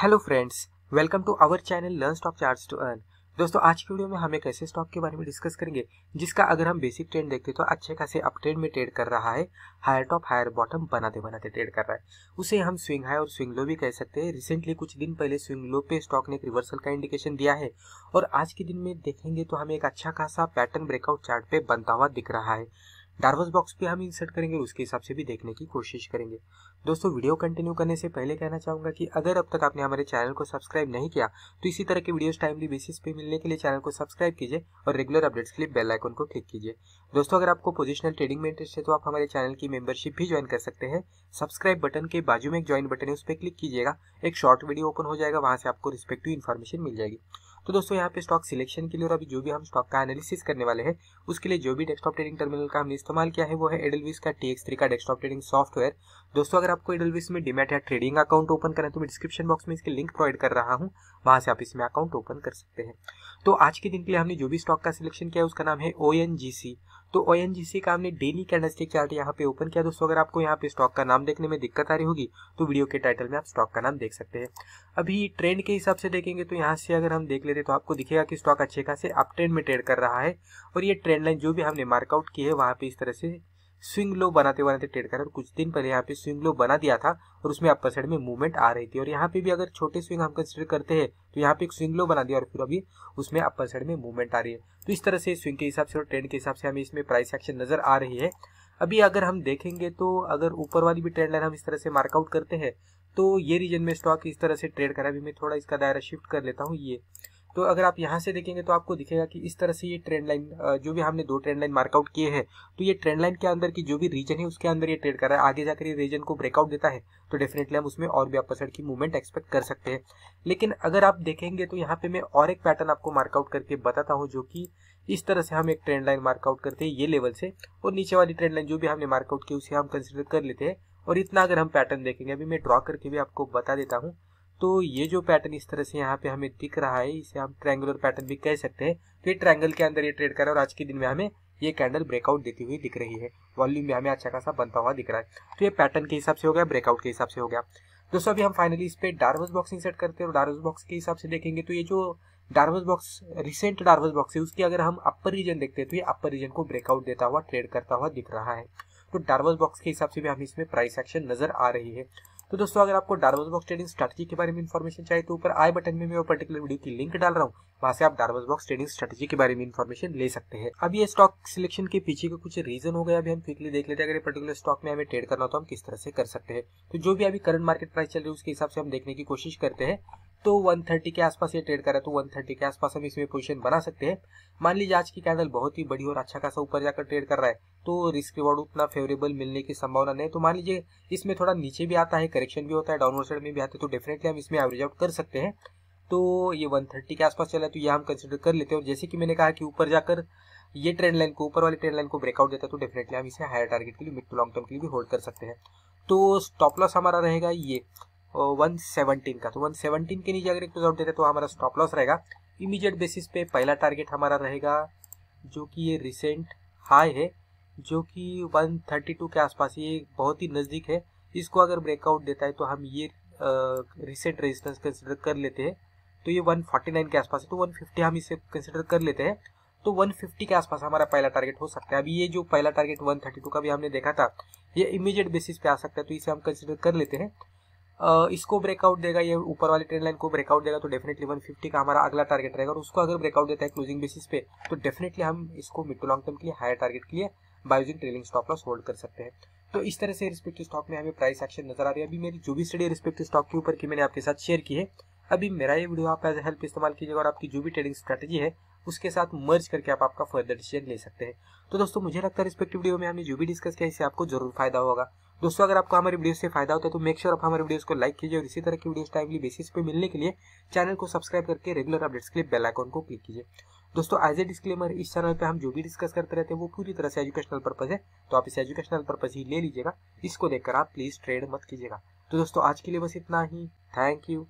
hello friends welcome to our channel learn stock charge to earn दोस्तों आज की video में हम एक ऐसे स्टॉक के बारे में डिस्कस करेंगे जिसका अगर हम बेसिक ट्रेंड देखते तो अच्छे खासे अप ट्रेंड में ट्रेड कर रहा है हायर टॉप हायर बॉटम बनाते बनाते ट्रेड कर रहा है उसे हम स्विंग हाई और स्विंग लो भी कह सकते हैं रिसेंटली कुछ दिन पहले स्विंग लो पे स्टॉक ने एक रिवर्सल का इंडिकेशन दिया है और आज के दिन में देखेंगे तो हमें एक अच्छा खासा पैटर्न ब्रेकआउट चार्ट पे बनता हुआ दिख रहा है डार्वस बॉक्स पे हम इंसर्ट करेंगे उसके हिसाब से भी देखने की कोशिश करेंगे दोस्तों वीडियो कंटिन्यू करने से पहले कहना चाहूँगा कि अगर अब तक आपने हमारे चैनल को सब्सक्राइब नहीं किया तो इसी तरह के वीडियोस टाइमली बेसिस पे मिलने के लिए चैनल को सब्सक्राइब कीजिए और रेगुलर अपडेट्स के लिए बेल आइकन को क्लिक कीजिए दोस्तों अगर आपको पोजिशनल ट्रेडिंग में इंटरेस्ट है तो आप हमारे चैनल की मेंबरशिप भी ज्वाइन कर सकते हैं सब्सक्राइब बटन के बाजू में एक ज्वाइन बटन है उस पर क्लिक कीजिएगा एक शॉर्ट वीडियो ओपन हो जाएगा वहां से आपको रिस्पेक्टिव इन्फॉर्मेशन मिल जाएगी तो दोस्तों यहाँ पे स्टॉक सिलेक्शन के लिए और अभी जो भी हम स्टॉक का एनालिसिस करने वाले हैं उसके लिए जो भी डेस्कटॉप ट्रेडिंग टर्मिनल का हमने इस्तेमाल किया है वो है एडलविस का टी का डेस्कटॉप ट्रेडिंग सॉफ्टवेयर दोस्तों अगर आपको एडलविस में डिमेट या ट्रेडिंग अकाउंट ओपन करना तो मैं डिस्क्रिप्शन बॉक्स में इसके लिंक प्रोवाइड कर रहा हूँ वहाँ से आप इसमें अकाउंट ओपन कर सकते हैं तो आज के दिन के लिए हमने जो भी स्टॉक का सिलेक्शन किया है उसका नाम है ओ तो ओ एन जी सी का हमने डेली कैंडलस्टिक के चार्ट यहाँ पे ओपन किया दोस्तों अगर आपको यहाँ पे स्टॉक का नाम देखने में दिक्कत आ रही होगी तो वीडियो के टाइटल में आप स्टॉक का नाम देख सकते हैं अभी ट्रेंड के हिसाब से देखेंगे तो यहाँ से अगर हम देख लेते तो आपको दिखेगा कि स्टॉक अच्छे खासे अप ट्रेंड में ट्रेड कर रहा है और ये ट्रेंड लाइन जो भी हमने मार्कआउट की है वहाँ पे इस तरह से स्विंग लो बनाते बनाते ट्रेड करें और कुछ दिन पहले यहाँ पे स्विंग लो बना दिया था और उसमें अपर साइड में मूवमेंट आ रही थी और यहाँ पे भी अगर छोटे स्विंग हम कंसिडर करते हैं तो यहाँ पे एक स्विंग लो बना दिया और फिर अभी उसमें अपर साइड में मूवमेंट आ रही है तो इस तरह से स्विंग के हिसाब से और ट्रेंड के हिसाब से हमें इसमें प्राइस एक्शन नजर आ रही है अभी अगर हम देखेंगे तो अगर ऊपर वाली भी ट्रेंड लाइन हम इस तरह से मार्कआउट करते हैं तो ये रीजन में स्टॉक इस तरह से ट्रेड करा अभी मैं थोड़ा इसका दायरा शिफ्ट कर लेता हूँ ये तो अगर आप यहाँ से देखेंगे तो आपको दिखेगा कि इस तरह से ये ट्रेंड लाइन जो भी हमने दो ट्रेंड लाइन मार्कआउट किए हैं तो ये ट्रेंड लाइन के अंदर की जो भी रीजन है उसके अंदर ये ट्रेड कर रहा है आगे जाकर ये रीजन को ब्रेकआउट देता है तो डेफिनेटली हम उसमें और भी अपसाइड की मूवमेंट एक्सपेक्ट कर सकते हैं लेकिन अगर आप देखेंगे तो यहाँ पे मैं और एक पैटर्न आपको मार्कआउट करके बताता हूँ जो कि इस तरह से हम एक ट्रेंड लाइन मार्कआउट करते हैं ये लेवल से और नीचे वाली ट्रेंड लाइन जो भी हमने मार्कआउट की उसे हम कंसिडर कर लेते हैं और इतना अगर हम पैटर्न देखेंगे अभी मैं ड्रॉ करके भी आपको बता देता हूँ तो ये जो पैटर्न इस तरह से यहाँ पे हमें दिख रहा है इसे हम ट्रैंगुलर पैटर्न भी कह सकते हैं तो ये ट्रैंगल के अंदर ये ट्रेड कर रहा है और आज के दिन में हमें ये कैंडल ब्रेकआउट देती हुई दिख रही है वॉल्यूम भी हमें अच्छा खासा बनता हुआ दिख रहा है तो ये पैटर्न के हिसाब से हो गया ब्रेकआउट के हिसाब से हो गया दोस्तों अभी हम फाइनली इस पर डार्वस बॉक्सिंग सेट करते हैं और डार्वस बॉक्स के हिसाब से देखेंगे तो ये जो Darvas box recent Darvas box है उसकी अगर हम अपर रीजन देखते हैं तो ये अपर रीजन को ब्रेकआउट देता हुआ ट्रेड करता हुआ दिख रहा है तो डार्वस बॉक्स के हिसाब से भी हमें इसमें प्राइस एक्शन नजर आ रही है तो दोस्तों अगर आपको डार्बस बॉक्स ट्रेडिंग स्ट्रेटजी के बारे में इन्फॉर्मेशन चाहिए तो ऊपर आई बटन में मैं वो पर्टिकुलर वीडियो की लिंक डाल रहा हूँ वहाँ से आप डार्बस बॉक्स ट्रेडिंग स्ट्रेटजी के बारे में इन्फॉर्मेशन ले सकते हैं अब ये स्टॉक सिलेक्शन के पीछे का कुछ रीजन हो गया अभी हम क्विकली देख लेते हैं अगर पर्टिकुलर स्टॉक में हमें ट्रेड करना हो तो हम किस तरह से कर सकते हैं तो जो भी अभी करंट मार्केट प्राइस चल रही है उसके हिसाब से हम देखने की कोशिश करते हैं तो 130 के आसपास ये ट्रेड कर रहा है तो 130 के आसपास हम इसमें पोजीशन बना सकते हैं मान लीजिए आज की कैंडल बहुत ही बड़ी और अच्छा खासा ऊपर जाकर ट्रेड कर रहा है तो रिस्क रिवॉर्ड उतना फेवरेबल मिलने की संभावना नहीं तो मान लीजिए इसमें थोड़ा नीचे भी आता है करेक्शन भी होता है डाउनवर्ड साइड में भी आता है तो डेफिनेटली हम इसमें एवरेज आउट कर सकते हैं तो ये वन के आसपास चला है तो ये हम कंसिडर कर लेते हैं और जैसे कि मैंने कहा कि ऊपर जाकर ये ट्रेंड लाइन को ऊपर वाली ट्रेंड लाइन को ब्रेकआउट देता है तो डेफिनेटली हम इसे हायर टारगेट के लिए मिड टू लॉन्ग टर्म के लिए भी होल्ड कर सकते हैं तो स्टॉप लॉस हमारा रहेगा ये वन सेवनटीन का तो वन सेवनटीन के नीचे अगर एक क्लोजआउट देते तो हमारा स्टॉप लॉस रहेगा इमीडिएट बेसिस पे पहला टारगेट हमारा रहेगा जो कि ये रिसेंट हाई है जो कि 132 के आसपास ये बहुत ही नज़दीक है इसको अगर ब्रेकआउट देता है तो हम ये रिसेंट रेजिस्टेंस कंसिडर कर लेते हैं तो ये 149 के आसपास है तो 150 हम इसे कंसिडर कर लेते हैं तो 150 के आसपास हमारा पहला टारगेट हो सकता है अभी ये जो पहला टारगेट 132 का भी हमने देखा था ये इमीडिएट बेसिस पे आ सकता है तो इसे हम कंसिडर कर लेते हैं इसको ब्रेकआउट देगा ये ऊपर वाली ट्रेन लाइन को ब्रेकआउट देगा तो डेफिनेटली 150 का हमारा अगला टारगेट रहेगा और उसको अगर ब्रेकआउट देता है क्लोजिंग बेसिस पे तो डेफिनेटली हम इसको मिड टू लॉन्ग टर्म के लिए हायर टारगेट के लिए by using trailing stop loss hold कर सकते हैं तो इस तरह से रिस्पेक्टिव स्टॉक में हमें प्राइस एक्शन नजर आ रही है अभी मेरी जो भी स्टडी रिस्पेक्टिव स्टॉक के ऊपर की मैंने आपके साथ शेयर की है अभी मेरा ये वीडियो आप एज हेल्प इस्तेमाल कीजिएगा और आपकी जो भी ट्रेडिंग स्ट्रेटेजी है उसके साथ मर्ज करके आप आपका फर्दर डिसीजन ले सकते हैं तो दोस्तों मुझे लगता है रिस्पेक्टिव वीडियो में हमें जो भी डिस्कस किया इससे आपको जरूर फायदा होगा दोस्तों अगर आपको हमारी वीडियो से फायदा होता है तो मेक श्योर आप हमारे वीडियोस को लाइक कीजिए और इसी तरह की वीडियोस टाइमली बेसिस पे मिलने के लिए चैनल को सब्सक्राइब करके रेगुलर अपडेट्स के लिए बेल आइकॉन को क्लिक कीजिए दोस्तों एज ए डिस्क्लेमर इस चैनल पे हम जो भी डिस्कस करते रहते हैं वो पूरी तरह से एजुकेशनल पर्पज है तो आप इसे एजुकेशनल पर्पज ही ले लीजिएगा इसको देखकर आप प्लीज ट्रेड मत कीजिएगा तो दोस्तों आज के लिए बस इतना ही थैंक यू